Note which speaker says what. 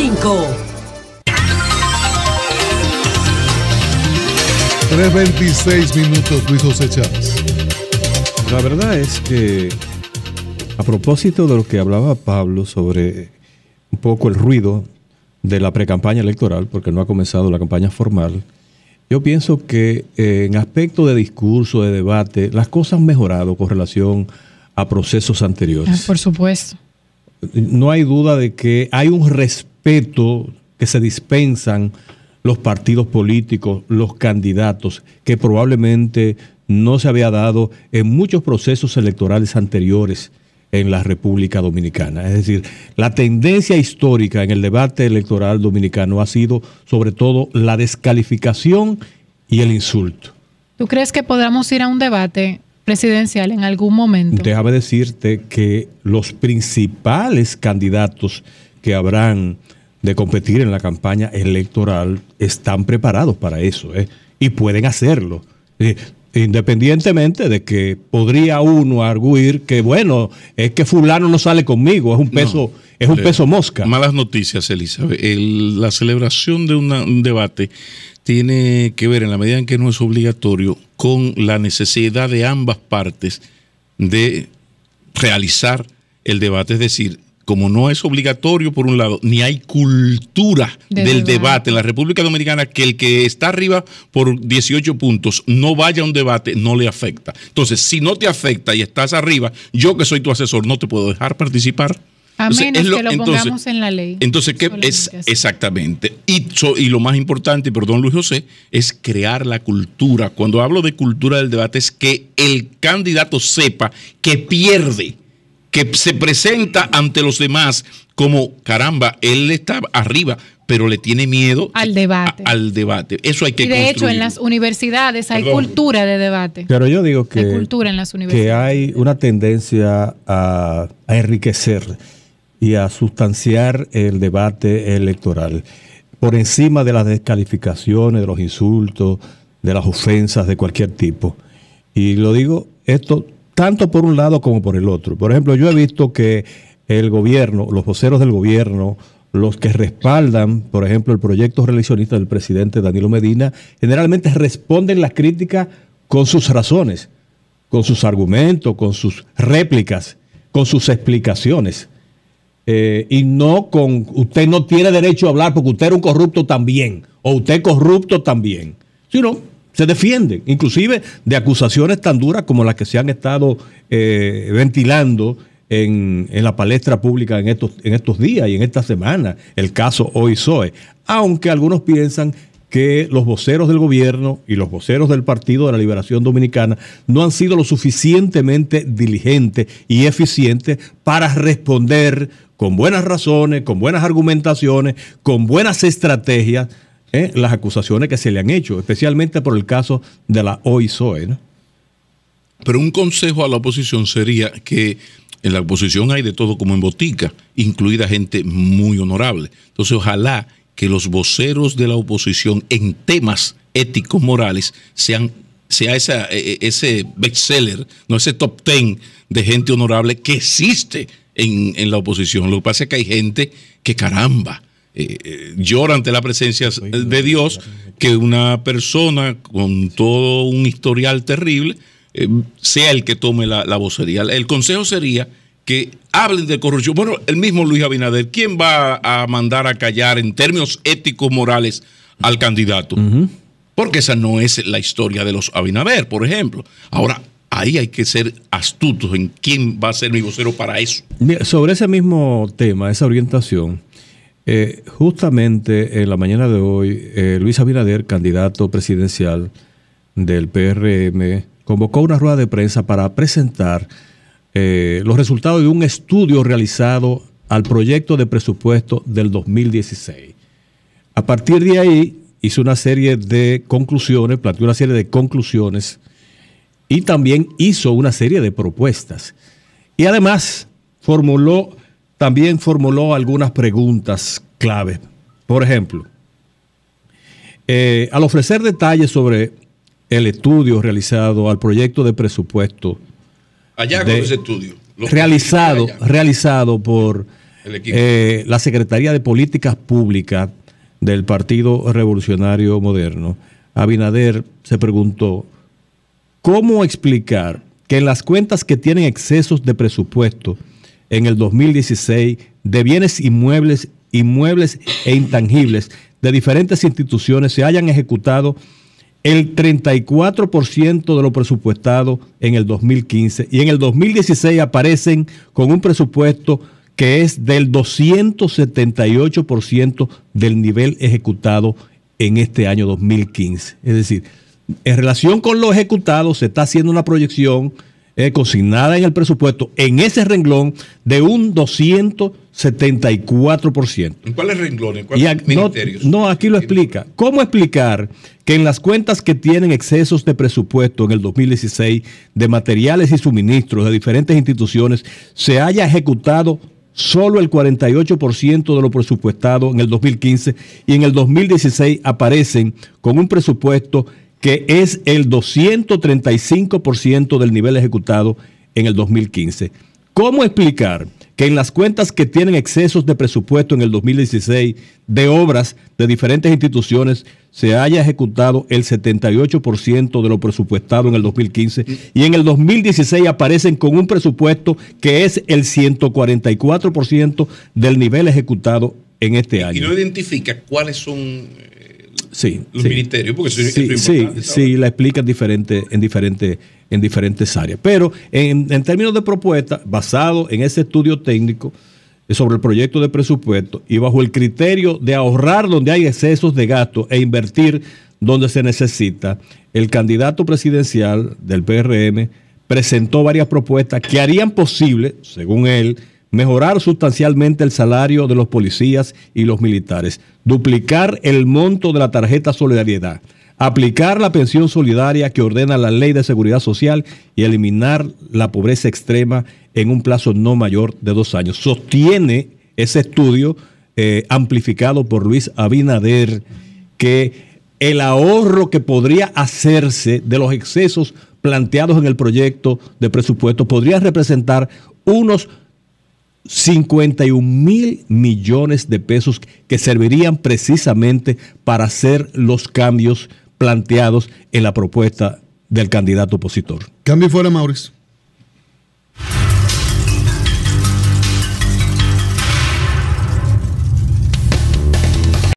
Speaker 1: 3.26
Speaker 2: minutos, Luis José
Speaker 1: La verdad es que, a propósito de lo que hablaba Pablo sobre un poco el ruido de la precampaña electoral, porque no ha comenzado la campaña formal, yo pienso que eh, en aspecto de discurso, de debate, las cosas han mejorado con relación a procesos anteriores. Ah, por supuesto. No hay duda de que hay un respeto respeto que se dispensan los partidos políticos, los candidatos, que probablemente no se había dado en muchos procesos electorales anteriores en la República Dominicana. Es decir, la tendencia histórica en el debate electoral dominicano ha sido sobre todo la descalificación y el insulto.
Speaker 2: ¿Tú crees que podamos ir a un debate presidencial en algún momento?
Speaker 1: Déjame decirte que los principales candidatos que habrán de competir en la campaña electoral están preparados para eso ¿eh? y pueden hacerlo. Eh, independientemente de que podría uno arguir que, bueno, es que fulano no sale conmigo, es un peso, es un eh, peso mosca. Malas noticias, Elizabeth.
Speaker 2: la celebración de un debate tiene que ver, en la medida en que no es obligatorio, con la necesidad de ambas partes de realizar el debate. Es decir, como no es obligatorio, por un lado, ni hay cultura del debate. en la República Dominicana, que el que está arriba por 18 puntos no vaya a un debate, no le afecta. Entonces, si no te afecta y estás arriba, yo que soy tu asesor, no te puedo dejar participar. A que lo pongamos en la ley. Entonces, ¿qué es exactamente? y lo más importante, perdón Luis José, es crear la cultura. Cuando hablo de cultura del debate es que el candidato sepa que pierde que se presenta ante los demás como, caramba, él está
Speaker 1: arriba, pero le tiene miedo al debate. al debate. Eso hay que y De hecho, en las
Speaker 2: universidades hay cultura de debate.
Speaker 1: Pero yo digo que hay hay una tendencia a, a enriquecer y a sustanciar el debate electoral por encima de las descalificaciones, de los insultos, de las ofensas de cualquier tipo. Y lo digo, esto tanto por un lado como por el otro. Por ejemplo, yo he visto que el gobierno, los voceros del gobierno, los que respaldan, por ejemplo, el proyecto reeleccionista del presidente Danilo Medina, generalmente responden las críticas con sus razones, con sus argumentos, con sus réplicas, con sus explicaciones. Eh, y no con usted no tiene derecho a hablar porque usted era un corrupto también, o usted corrupto también, sino se defienden, inclusive de acusaciones tan duras como las que se han estado eh, ventilando en, la palestra pública en estos, días y en esta semana, el caso hoy Soy, aunque algunos piensan que los voceros del gobierno y los voceros del Partido de la Liberación Dominicana no han sido lo suficientemente diligentes y eficientes para responder con buenas razones, con buenas argumentaciones, con buenas estrategias ¿eh? las acusaciones que se le han hecho, especialmente por el caso de la OISOE.
Speaker 2: Pero un consejo a la oposición sería que en la oposición hay de todo como en botica, incluida gente muy honorable. Entonces, ojalá que los voceros de la oposición en temas éticos morales sean sea e, e, ese bestseller, no ese top ten de gente honorable que existe en, en la oposición. Lo que pasa es que hay gente que caramba, eh, eh, llora ante la presencia de Dios que una persona con todo un historial terrible eh, sea el que tome la, vocería. El consejo sería que hablen de corrupción. Bueno, el mismo Luis Abinader, ¿quién va a mandar a callar en términos éticos morales al candidato? Porque esa no es la historia de los Abinader, por ejemplo. Ahora, ahí hay que ser astutos en quién va a ser mi vocero para eso.
Speaker 1: sobre ese mismo tema, esa orientación, eh, justamente en la mañana de hoy, eh, Luis Abinader, candidato presidencial del PRM, convocó una rueda de prensa para presentar eh, los resultados de un estudio realizado al proyecto de presupuesto del 2016. A partir de ahí, hizo una serie de conclusiones, planteó una serie de conclusiones y también hizo una serie de propuestas. Y además formuló también formuló algunas preguntas clave. Por ejemplo, eh, al ofrecer detalles sobre el estudio realizado al proyecto de presupuesto. Allá ese estudio. Realizado, realizado por eh, la Secretaría de Políticas Públicas del Partido Revolucionario Moderno. Abinader se preguntó, ¿cómo explicar que en las cuentas que tienen excesos de presupuesto, en el 2016 de bienes inmuebles, inmuebles e intangibles de diferentes instituciones se hayan ejecutado el 34% de lo presupuestado en el 2015 y en el 2016 aparecen con un presupuesto que es del 278% del nivel ejecutado en este año 2015. Es decir, en relación con lo ejecutado se está haciendo una proyección eh, cocinada en el presupuesto en ese renglón de un 274%. ¿En
Speaker 2: cuál renglón?
Speaker 1: ¿En cuáles ministerios? No, no, aquí lo explica. ¿Cómo explicar que en las cuentas que tienen excesos de presupuesto en el 2016 de materiales y suministros de diferentes instituciones se haya ejecutado solo el 48% de lo presupuestado en el 2015 y en el 2016 aparecen con un presupuesto que es el 235% del nivel ejecutado en el 2015. ¿Cómo explicar que en las cuentas que tienen excesos de presupuesto en el 2016 de obras de diferentes instituciones se haya ejecutado el 78% de lo presupuestado en el 2015 y en el 2016 aparecen con un presupuesto que es el 144% del nivel ejecutado en este año? Y no
Speaker 2: identifica cuáles son eh,
Speaker 1: sí, sí, porque sí, sí, la explica en, diferente, en, en diferentes áreas. Pero en, en, términos de propuesta, basado en ese estudio técnico eh, sobre el proyecto de presupuesto y bajo el criterio de ahorrar donde hay excesos de gasto e invertir donde se necesita, el candidato presidencial del PRM presentó varias propuestas que harían posible, según él, mejorar sustancialmente el salario de los policías y los militares, duplicar el monto de la tarjeta Solidaridad, aplicar la pensión solidaria que ordena la ley de seguridad social y eliminar la pobreza extrema en un plazo no mayor de dos años. Sostiene ese estudio eh, amplificado por Luis Abinader que el ahorro que podría hacerse de los excesos planteados en el proyecto de presupuesto podría representar unos 51 mil millones de pesos que servirían precisamente para hacer los cambios planteados en la propuesta del candidato opositor. Cambio fuera, Mauricio.